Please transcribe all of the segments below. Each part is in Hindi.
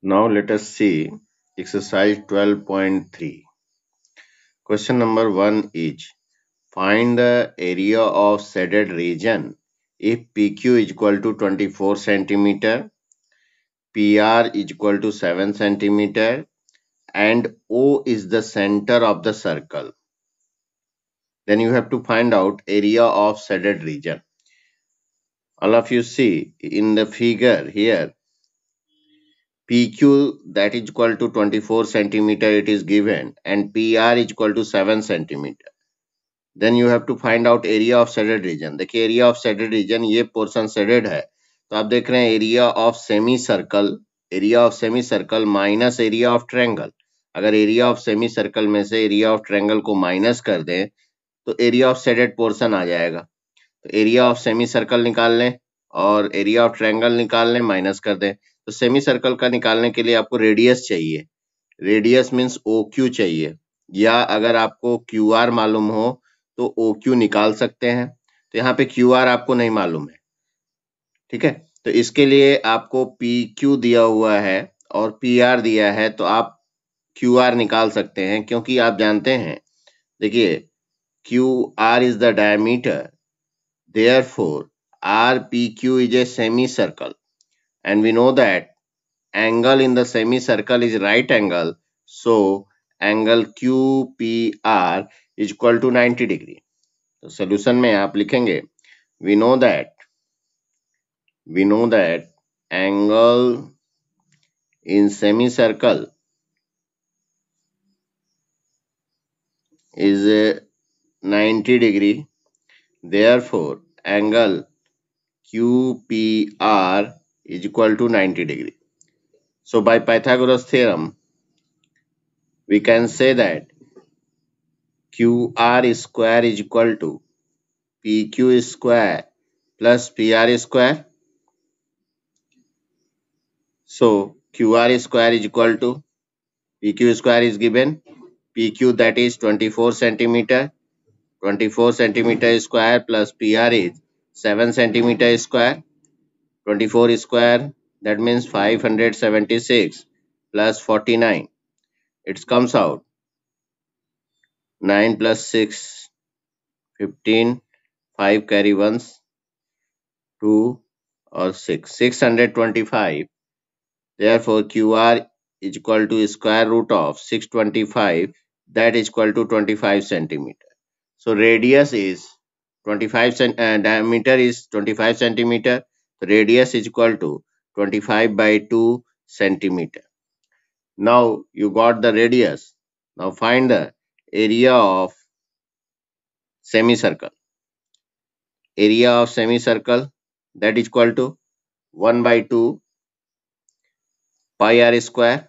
Now let us see exercise 12.3. Question number 1 is find the area of shaded region if PQ is equal to 24 centimeter, PR is equal to 7 centimeter and O is the center of the circle. Then you have to find out area of shaded region. All of you see in the figure here PQ that is equal to 24 centimeter it is given and PR is equal to 7 centimeter. Then you have to find out area of shaded region. The area of shaded region ये portion shaded है तो आप देख रहे हैं area of semicircle, area of semicircle minus area of triangle. अगर area of semi circle में से area of triangle को minus कर दें तो area of shaded portion आ जाएगा तो area of semi circle निकाल लें और area of triangle निकाल लें minus कर दें तो सेमी सर्कल का निकालने के लिए आपको रेडियस चाहिए रेडियस मीन्स ओ क्यू चाहिए या अगर आपको क्यू आर मालूम हो तो ओ क्यू निकाल सकते हैं तो यहाँ पे क्यू आर आपको नहीं मालूम है ठीक है तो इसके लिए आपको पी क्यू दिया हुआ है और पी आर दिया है तो आप क्यू आर निकाल सकते हैं क्योंकि आप जानते हैं देखिए Q R is the diameter therefore R P Q is a semicircle and we know that angle in the semicircle is right angle so angle QPR is equal to 90 degree तो solution में आप लिखेंगे We know that. We know that angle in semicircle is 90 degree therefore angle qpr is equal to 90 degree. So by Pythagoras theorem, we can say that QR square is equal to PQ square plus PR square. So QR square is equal to PQ square is given. PQ that is 24 centimeter. 24 centimeter square plus PR is 7 centimeter square 24 square that means 576 plus 49 it comes out 9 plus 6 15 5 carry 1s 2 or 6 625 therefore qr is equal to square root of 625 that is equal to 25 centimeter so radius is 25 cent uh, diameter is 25 centimeter radius is equal to 25 by 2 centimeter. Now you got the radius. Now find the area of semicircle. Area of semicircle that is equal to 1 by 2 pi r square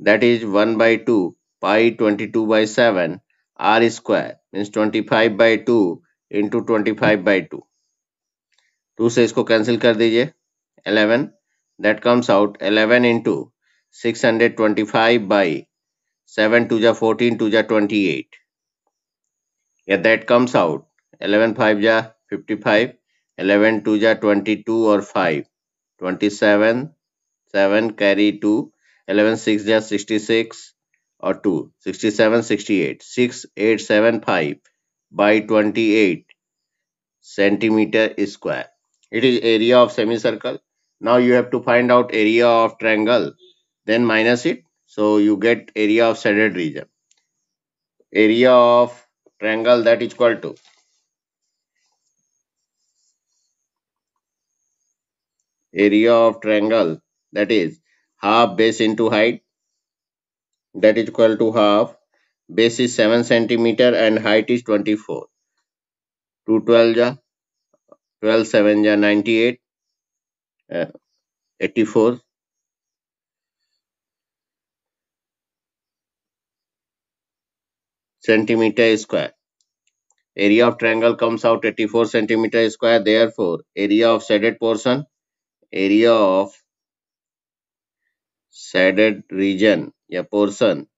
that is 1 by 2 pi 22 by 7 r square means 25 by 2 into 25 by 2 two से इसको कैंसिल कर दीजिए eleven that comes out eleven into six hundred twenty five by seven two जा फोर्टीन टू जा ट्वेंटी एट या that comes out eleven five जा फिफ्टी फाइव एलेवन टू जा ट्वेंटी टू और five twenty seven seven carry two eleven six जा सिक्सटी सिक्स और two sixty seven sixty eight six eight seven five by twenty eight centimetre square it is area of semicircle now you have to find out area of triangle then minus it so you get area of shaded region area of triangle that is equal to area of triangle that is half base into height that is equal to half base is 7 centimeter and height is 24 212 ja 12 7 98 uh, 84 centimeter square area of triangle comes out 84 centimeter square therefore area of shaded portion area of shaded region a portion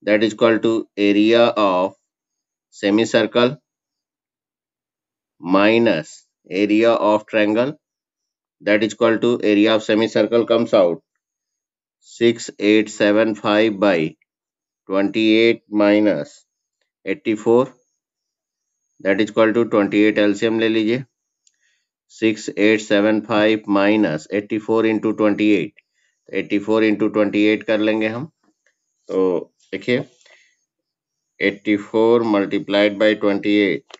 that is equal to area of semicircle minus area of triangle that is equal to area of semicircle comes out 6875 by 28 minus 84 that is equal to 28 lcm ले लीजिए 6875 minus 84 into twenty eight eighty four into twenty eight कर लेंगे हम तो देखिए 84 four multiplied by twenty eight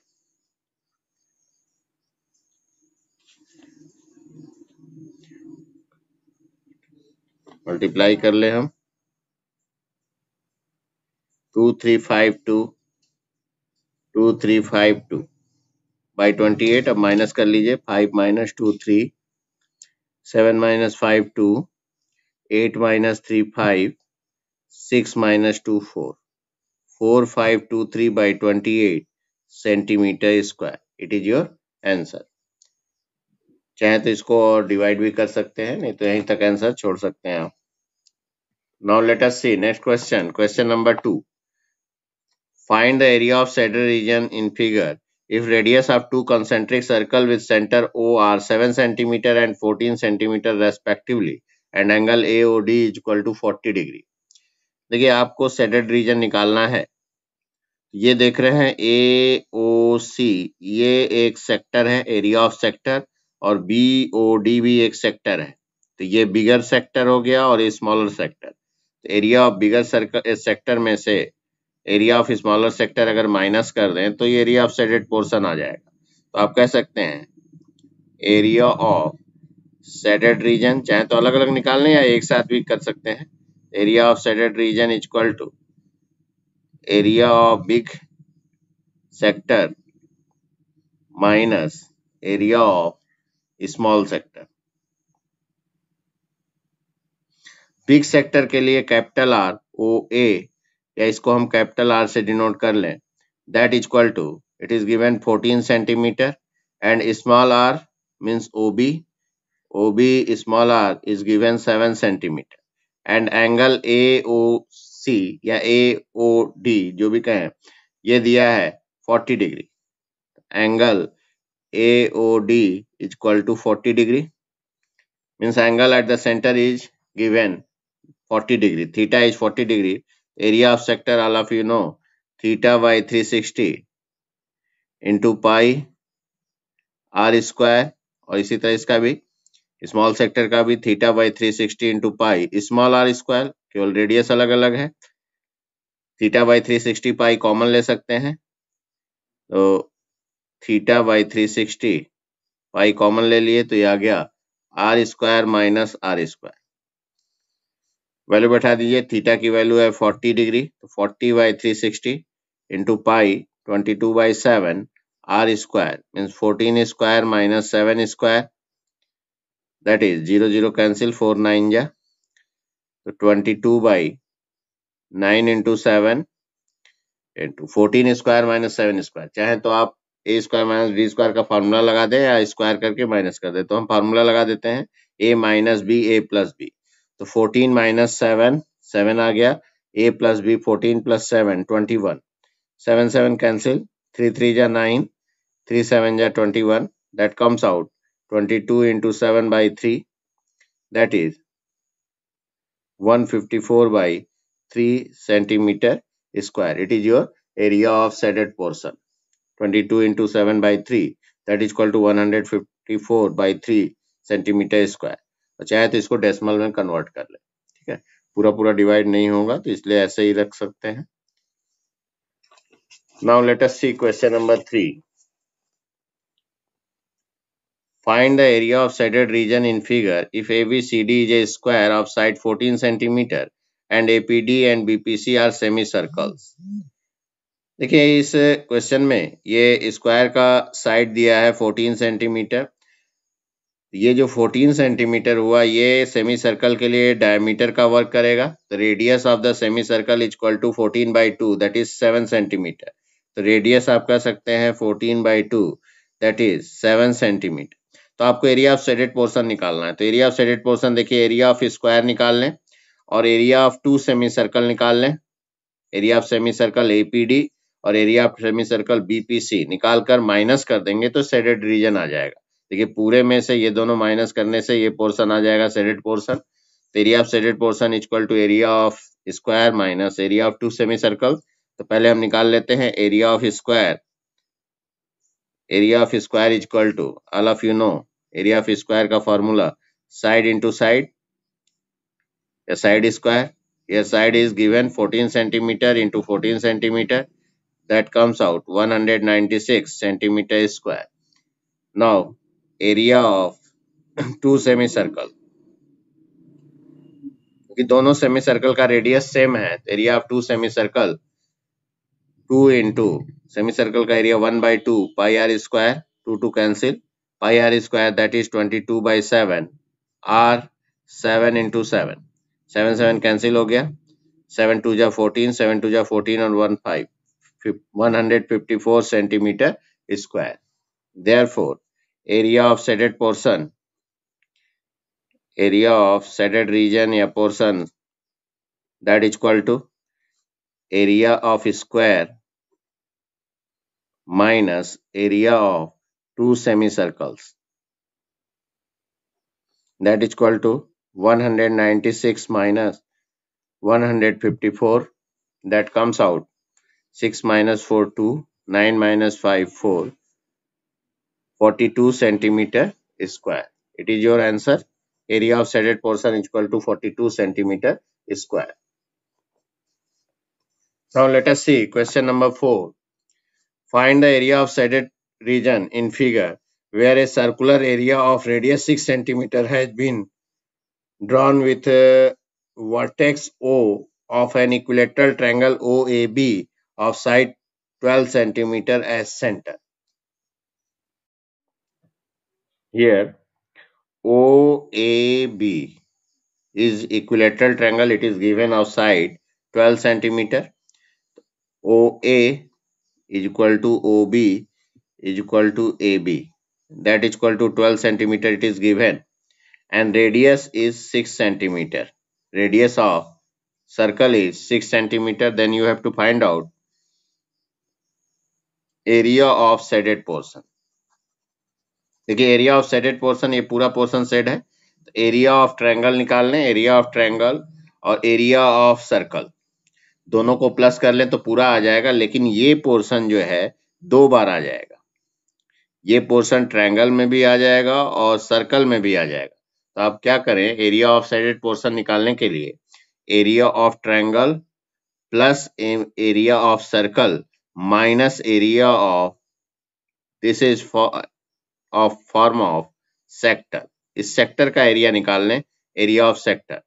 multiply कर ले हम two three five two two three five two by twenty eight अब माइनस कर लीजिए five minus two three seven minus five two eight minus three five six minus two four four five two three by twenty eight centimetre square it is your answer चाहे तो इसको डिवाइड भी कर सकते हैं नहीं तो यहीं तक आंसर छोड़ सकते हैं आप now let us see next question question number two find the area of shaded region in figure if radius of two concentric circle with center O are 7 cm and 14 cm respectively and angle AOD is equal to 40 degree देखिए आपको सेटेड रीजन निकालना है ये देख रहे हैं ए ओ सी ये एक सेक्टर है एरिया ऑफ सेक्टर और बी ओ डी भी एक सेक्टर है तो ये बिगर सेक्टर हो गया और स्मॉलर सेक्टर तो area of bigger circle sector में से एरिया ऑफ स्मॉलर सेक्टर अगर माइनस कर दें तो ये एरिया ऑफ सेटेड पोर्सन आ जाएगा तो आप कह सकते हैं एरिया ऑफ सेटेड रीजन चाहे तो अलग अलग निकाल लें या एक साथ भी कर सकते हैं area of shaded region equal to area of big sector minus area of small sector big sector के लिए कैपिटल आर ओ ए या इसको हम कैपिटल आर से डिनोट कर लें that is equal to it is given 14 centimetre and small r means O B O B small r is given 7 centimetre and angle A O C या ए ओ डी जो भी कहें ये दिया है 40 degree angle A O D is equal to 40 degree means angle at the center is given 40 degree theta is 40 degree area of sector all of you know theta by 360 into pi r square or इसी तरह इसका भी स्मॉल सेक्टर का भी theta by three sixty into pi small r square केवल रेडियस अलग अलग है theta by three sixty pi common ले सकते हैं तो theta by 360 sixty Y common ले लिए तो ये आ गया R square minus R square value बैठा दीजिए थीटा की वैल्यू है 40 डिग्री तो 40 by three sixty into pi twenty two by seven R square means fourteen square minus seven square that is zero zero cancel four nine जा तो twenty two by nine into seven into fourteen square minus seven square चाहे तो आप A square minus B square का फार्मूला लगा दें या स्क्वायर करके माइनस कर दे तो हम फार्मूला लगा देते हैं A minus B A plus B तो फोर्टीन माइनस सेवन सेवन आ गया A plus B fourteen plus seven twenty one seven seven cancel three three जा नाइन थ्री सेवन जा twenty one that comes out twenty two into seven by three that is one fifty four by three centimetre square it is your area of shaded portion 22 into 7 by 3 that is equal to 154 by 3 centimetre square चाहे तो इसको डेसिमल में कन्वर्ट कर ले ठीक है पूरा पूरा डिवाइड नहीं होगा तो इसलिए ऐसे ही रख सकते हैं now let us see question number three find the area of shaded region in figure if ABCD is a square of side 14 centimetre and APD and BPC are semicircles. देखिए इस क्वेश्चन में ये स्क्वायर का साइड दिया है 14 सेंटीमीटर ये जो 14 सेंटीमीटर हुआ ये सेमी सर्कल के लिए डायमीटर का वर्क करेगा तो radius of the semicircle is equal to 14 by two that is 7 centimetre तो रेडियस आप कह सकते हैं 14 by two that is 7 centimetre तो आपको एरिया ऑफ सेडेड पोर्सन निकालना है तो एरिया ऑफ सेडेड पोर्सन देखिए एरिया ऑफ स्क्वायर निकाल लें और area of two semicircle निकाल लें area of semicircle APD और area of semicircle BPC निकाल कर माइनस कर देंगे तो सेडेड रीजन आ जाएगा देखिए पूरे में से ये दोनों माइनस करने से ये पोर्सन आ जाएगा shaded portion area of shaded portion equal to area of square minus area of two semicircle तो पहले हम निकाल लेते हैं area of square area of square equal to all of you know area of square का formula side into side side square यह side is given 14 centimetre into 14 centimetre that comes out 196 centimeter square. Now, area of two semicircle. क्योंकि दोनों सेमी सर्कल का रेडियस सेम है area of two semicircle two into semicircle का area one by two pi are square two two cancel pi are square that is twenty two by seven R seven into seven seven seven cancel हो गया सेवन टू जा फोर्टीन सेवन टू जा फोर्टीन और one five 154 centimeter square. Therefore, area of shaded portion, area of shaded region a portion that is equal to area of square minus area of two semicircles that is equal to 196 minus 154 that comes out 6 minus 4 2 9 minus 5 4 42 centimeter square it is your answer area of shaded portion is equal to 42 centimeter square now let us see question number 4 find the area of shaded region in figure where a circular area of radius 6 centimeter has been drawn with a uh, vertex O of an equilateral triangle OAB of side 12 centimeter as center. Here OAB is equilateral triangle. It is given of side 12 centimeter. OA is equal to OB is equal to AB. That is equal to 12 centimeter. It is given, and radius is 6 centimeter. Radius of circle is 6 centimeter. Then you have to find out area of shaded portion देखिए एरिया ऑफ सेडेड पोर्सन ये पूरा पोर्सन सेड है एरिया ऑफ ट्रायंगल निकाल लें एरिया ऑफ ट्रायंगल और एरिया ऑफ सर्कल दोनों को प्लस कर लें तो पूरा आ जाएगा लेकिन ये पोर्सन जो है दो बार आ जाएगा ये पोर्सन ट्रायंगल में भी आ जाएगा और सर्कल में भी आ जाएगा तो आप क्या करें एरिया ऑफ साइडेड पोर्सन निकालने के लिए area of triangle plus area of circle minus area of this is for of form of sector इस सेक्टर का एरिया निकाल लें एरिया ऑफ सेक्टर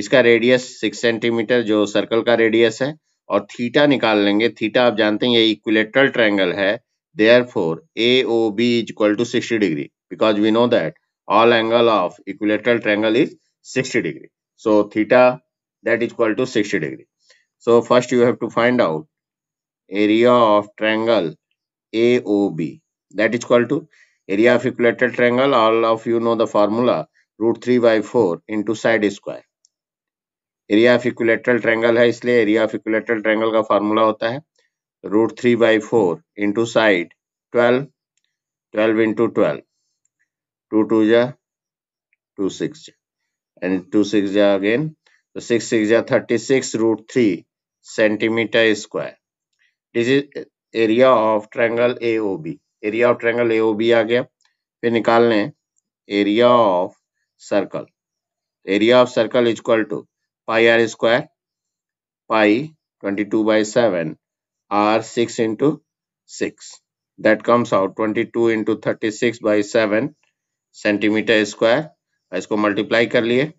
इसका रेडियस सिक्स सेंटीमीटर जो सर्कल का रेडियस है और थीटा निकाल लेंगे थीटा आप जानते हैं ये इक्विलेटरल ट्रायंगल है therefore A O B is equal to sixty degree because we know that all angle of equilateral triangle is sixty degree so theta that is equal to sixty degree so first you have to find out area of triangle AOB. That is equal to area of equilateral triangle. All of you know the formula root 3 by 4 into side square. Area of equilateral triangle है इसलिए एरिया ऑफ इक्विलेटरल ट्रायंगल का फॉर्मूला होता है root three by four into side twelve twelve into twelve two two जा two six and two six जा अगेन तो सिक्स सिक्स जा thirty six root three centimetre square this is area of triangle AOB area of triangle AOB आ गया फिर निकाल लें area of circle area of circle is equal to pi are square pi 22 by 7 r six into 6 that comes out 22 thirty six by seven centimetre square इसको मल्टीप्लाई कर लिए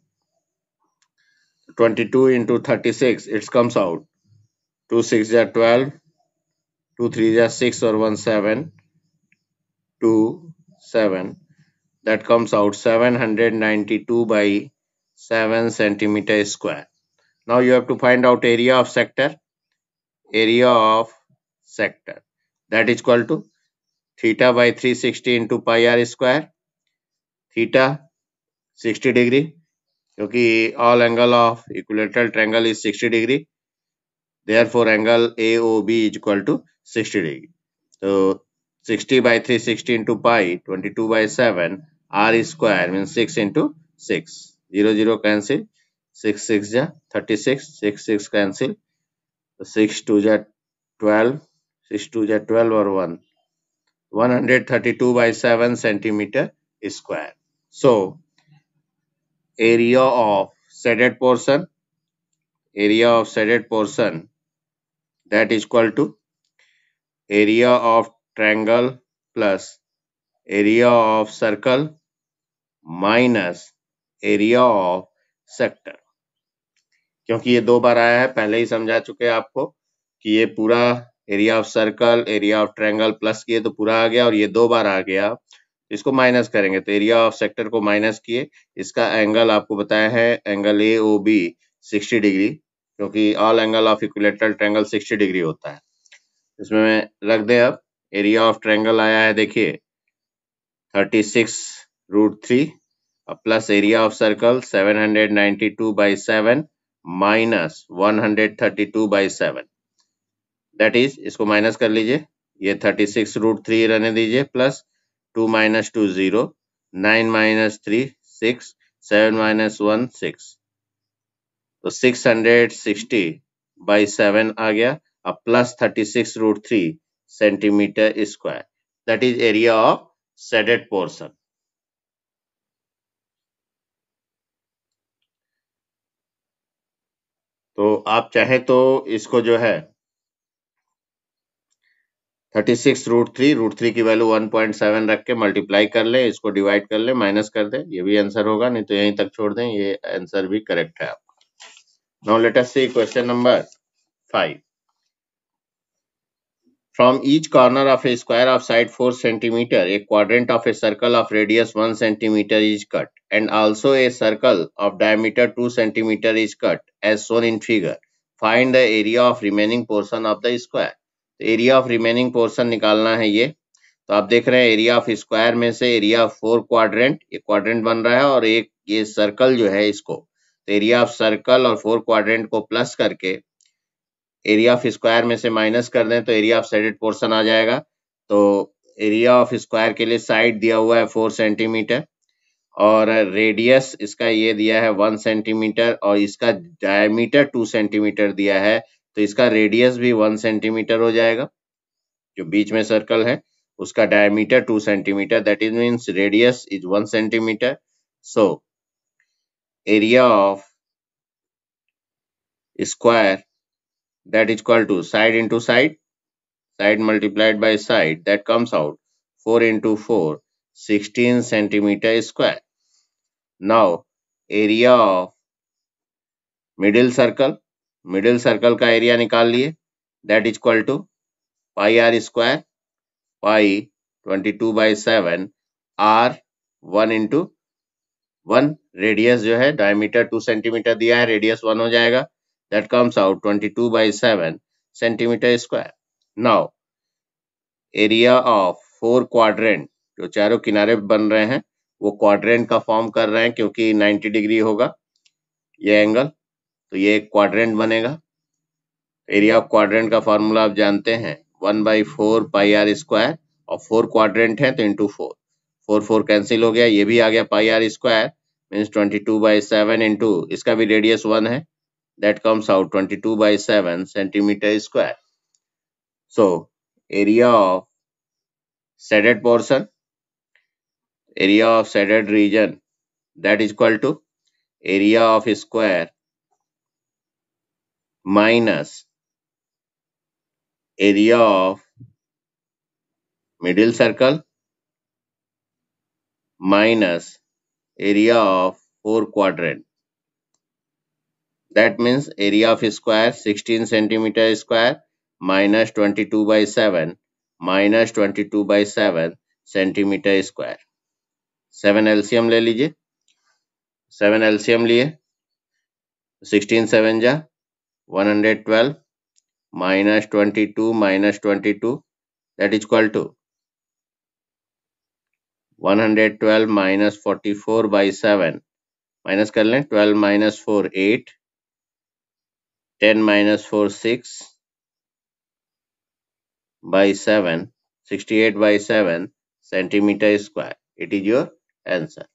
22 thirty six it's comes out two six are twelve 2 3 is 6 or 1 7 2 7 that comes out 792 by 7 centimeter square now you have to find out area of sector area of sector that is equal to theta by 360 into pi r square theta 60 degree Okay, all angle of equilateral triangle is 60 degree. therefore angle AOB is equal to 60 degree. So 60 by 3, into pi, 22 by 7, r square means 6 into 6. 0, 0 cancel, 6, 6 ja 36, 6, 6 cancel, 6, 2 ja 12, 6, 2 ja 12 or 1. 132 by 7 centimeter square. So, area of shaded portion, area of shaded portion that is equal to area of triangle plus area of circle minus area of sector क्योंकि ये दो बार आया है पहले ही समझा चुके हैं आपको कि ये पूरा area of circle area of triangle plus किए तो पूरा आ गया और ये दो बार आ गया इसको माइनस करेंगे तो एरिया ऑफ सेक्टर को माइनस किए इसका एंगल आपको बताया है angle A O B sixty degree क्योंकि all angle of equilateral triangle sixty degree होता है इसमें रख दे अब एरिया ऑफ ट्रेंगल आया है देखिए thirty six root three plus area of circle seven hundred ninety two by seven minus one hundred thirty two by seven that is इसको माइनस कर लीजिए ये थर्टी सिक्स रूट थ्री रहने दीजिए plus two minus two zero nine minus three six seven minus one six तो six hundred sixty by seven आ गया plus thirty six root three centimetre square that is area of shaded portion तो आप चाहे तो इसको जो है thirty six root three root three की वैल्यू वन पॉइंट सेवन रख के मल्टीप्लाई कर ले इसको डिवाइड कर ले माइनस कर दे ये भी आंसर होगा नहीं तो यहीं तक छोड़ दें ये आंसर भी करेक्ट है आपका now let us see question number five From each corner of a square of side 4 cm, a quadrant of a circle of radius 1 cm is cut and also a circle of diameter 2 cm is cut as shown in figure. Find the area of remaining portion of the square. the area of remaining portion है ये तो आप देख रहे हैं एरिया area of square से एरिया ऑफ फोर क्वाड्रेंट ये क्वाड्रेंट बन रहा है और एक ये सर्कल जो है इसको तो एरिया ऑफ सर्कल और फोर क्वाड्रेंट को प्लस करके एरिया ऑफ स्क्वायर में से माइनस कर दें तो एरिया ऑफ सेडेड पोर्सन आ जाएगा तो एरिया ऑफ स्क्वायर के लिए साइड दिया हुआ है फोर सेंटीमीटर और रेडियस इसका ये दिया है वन सेंटीमीटर और इसका डायमीटर टू सेंटीमीटर दिया है तो इसका रेडियस भी वन सेंटीमीटर हो जाएगा जो बीच में सर्कल है उसका diameter two centimetre that is means radius is one centimetre so area of square that is equal to side into side side multiplied by side that comes out 4 into 4 16 centimeter square now area of middle circle middle circle ka area nikal liye that is equal to pi r square pi 22 by 7 r 1 into 1 radius jo hai diameter 2 centimetre diya hai radius 1 ho jayega That comes out 22 by 7 centimeter square. Now, area of four quadrant जो चारों किनारे बन रहे हैं वो क्वाड्रेंट का फॉर्म कर रहे हैं क्योंकि 90 डिग्री होगा ये एंगल तो ये एक क्वाड्रेंट बनेगा एरिया ऑफ क्वाड्रेंट का फॉर्मूला आप जानते हैं one by four pi are square और फोर क्वाड्रेंट है तो into four four four cancel हो गया ये भी आ गया pi are square means twenty two by seven into इसका भी रेडियस वन है that comes out 22 by 7 centimeter square. So area of shaded portion, area of shaded region that is equal to area of square minus area of middle circle minus area of four quadrant. that means area of square 16 centimeter square minus 22 by 7 minus 22 by 7 centimetre square seven LCM ले लीजिए सेवन एल्सियम लिए सिक्सटीन सेवन जा one hundred twelve minus twenty two minus twenty two that is equal to one hundred twelve minus forty four by seven minus कर लें twelve minus four eight 10 minus 4 6 by 7 68 by 7 centimeter square it is your answer